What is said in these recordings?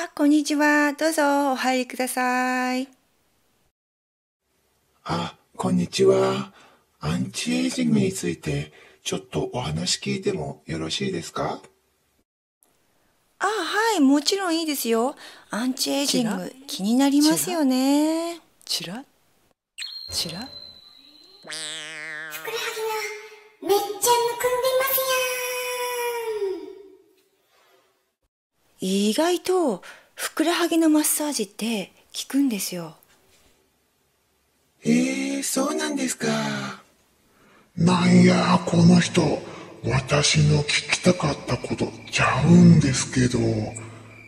あ、こんにちは。どうぞお入りください。あ、こんにちは。アンチエイジングについてちょっとお話聞いてもよろしいですかあ、はい、もちろんいいですよ。アンチエイジング気になりますよね。チラチラふくらはぎめっちゃむくんでますや意外とふくらはぎのマッサージって効くんですよへえー、そうなんですかなんやこの人私の聞きたかったことちゃうんですけど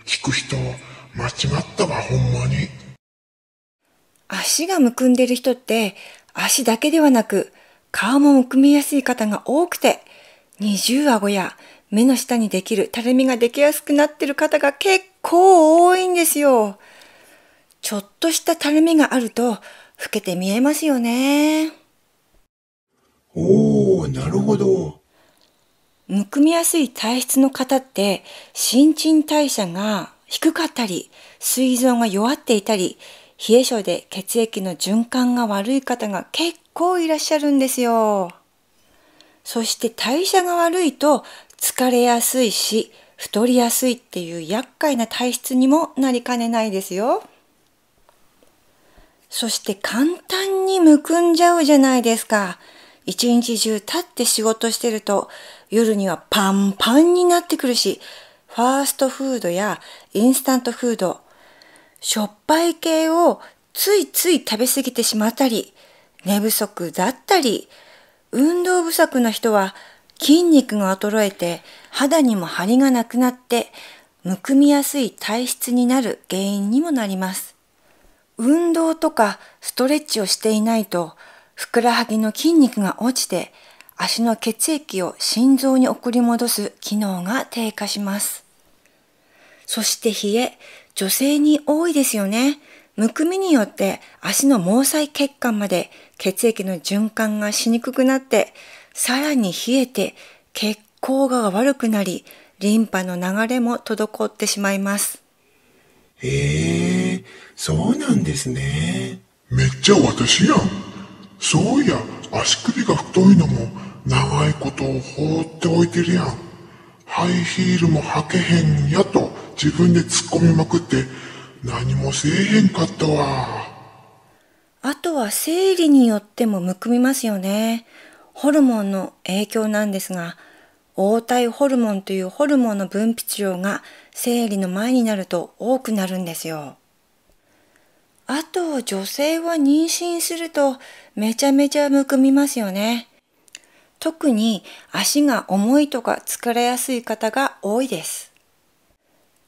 聞く人間違ったわほんまに足がむくんでる人って足だけではなく顔もむくみやすい方が多くて二重顎や目の下にできるたるみができやすくなってる方が結構多いんですよ。ちょっとしたたるみがあると老けて見えますよね。おー、なるほど。むくみやすい体質の方って新陳代謝が低かったり、膵臓が弱っていたり、冷え性で血液の循環が悪い方が結構いらっしゃるんですよ。そして代謝が悪いと疲れやすいし太りやすいっていう厄介な体質にもなりかねないですよ。そして簡単にむくんじゃうじゃないですか。一日中立って仕事してると夜にはパンパンになってくるし、ファーストフードやインスタントフード、しょっぱい系をついつい食べ過ぎてしまったり、寝不足だったり、運動不足の人は筋肉が衰えて肌にも張りがなくなってむくみやすい体質になる原因にもなります運動とかストレッチをしていないとふくらはぎの筋肉が落ちて足の血液を心臓に送り戻す機能が低下しますそして冷え女性に多いですよねむくみによって足の毛細血管まで血液の循環がしにくくなってさらに冷えて血行が悪くなり、リンパの流れも滞ってしまいます。へえ、そうなんですね。めっちゃ私やん。そういや、足首が太いのも長いことを放っておいてるやん。ハイヒールも履けへんやと自分で突っ込みまくって何もせえへんかったわ。あとは生理によってもむくみますよね。ホルモンの影響なんですが黄体ホルモンというホルモンの分泌量が生理の前になると多くなるんですよ。あと女性は妊娠するとめちゃめちゃむくみますよね。特に足が重いとか疲れやすい方が多いです。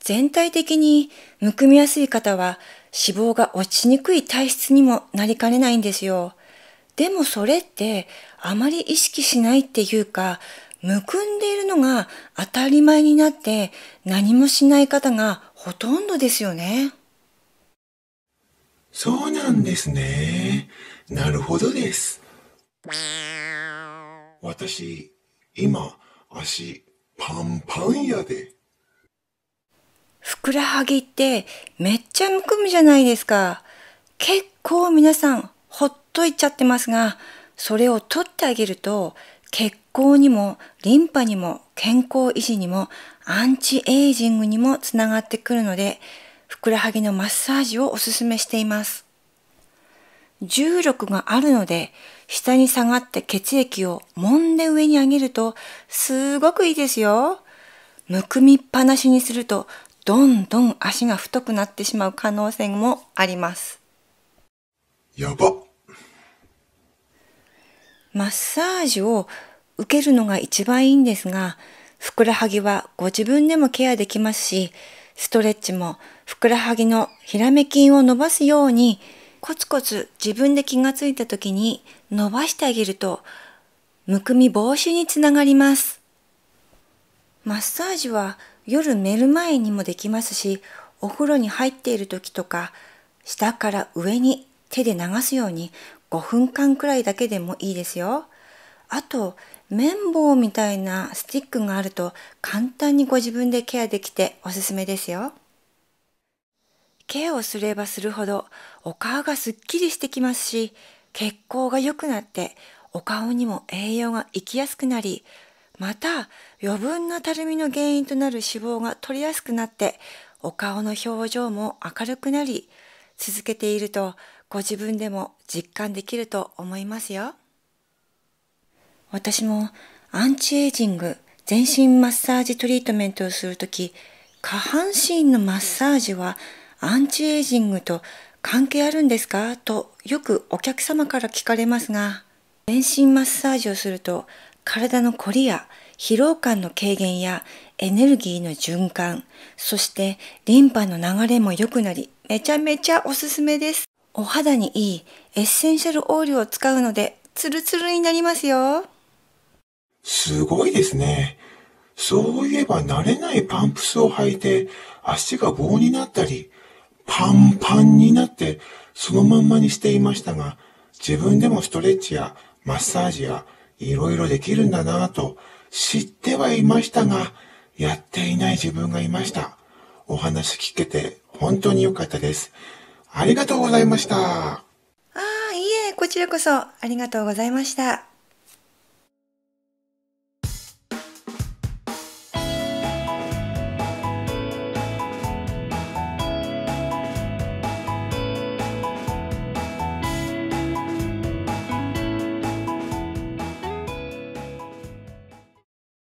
全体的にむくみやすい方は脂肪が落ちにくい体質にもなりかねないんですよ。でもそれってあまり意識しないっていうかむくんでいるのが当たり前になって何もしない方がほとんどですよね。そうなんですね。なるほどです。私、今、足、パンパンやで。ふくらはぎってめっちゃむくむじゃないですか。結構皆さんと言っちゃってますが、それを取ってあげると、血行にもリンパにも健康維持にもアンチエイジングにもつながってくるので、ふくらはぎのマッサージをおすすめしています。重力があるので、下に下がって血液を揉んで上に上げると、すごくいいですよ。むくみっぱなしにすると、どんどん足が太くなってしまう可能性もあります。やば。マッサージを受けるのが一番いいんですが、ふくらはぎはご自分でもケアできますし、ストレッチもふくらはぎのひらめ筋を伸ばすように、コツコツ自分で気がついた時に伸ばしてあげると、むくみ防止につながります。マッサージは夜寝る前にもできますし、お風呂に入っている時とか、下から上に手で流すように5分間くらいだけでもいいですよ。あと綿棒みたいなスティックがあると簡単にご自分でケアできておすすめですよ。ケアをすればするほどお顔がすっきりしてきますし血行が良くなってお顔にも栄養が行きやすくなりまた余分なたるみの原因となる脂肪が取りやすくなってお顔の表情も明るくなり続けているとご自分でも実感できると思いますよ。私もアンチエイジング全身マッサージトリートメントをするとき、下半身のマッサージはアンチエイジングと関係あるんですかとよくお客様から聞かれますが、全身マッサージをすると体のコリや疲労感の軽減やエネルギーの循環、そしてリンパの流れも良くなり、めちゃめちゃおすすめです。お肌にいいエッセンシャルオイルを使うので、ツルツルになりますよ。すごいですね。そういえば慣れないパンプスを履いて、足が棒になったり、パンパンになって、そのまんまにしていましたが、自分でもストレッチやマッサージやいろいろできるんだなぁと知ってはいましたが、やっていない自分がいました。お話聞けて本当に良かったです。ありがとうございました。ああ、いいえ、こちらこそありがとうございました。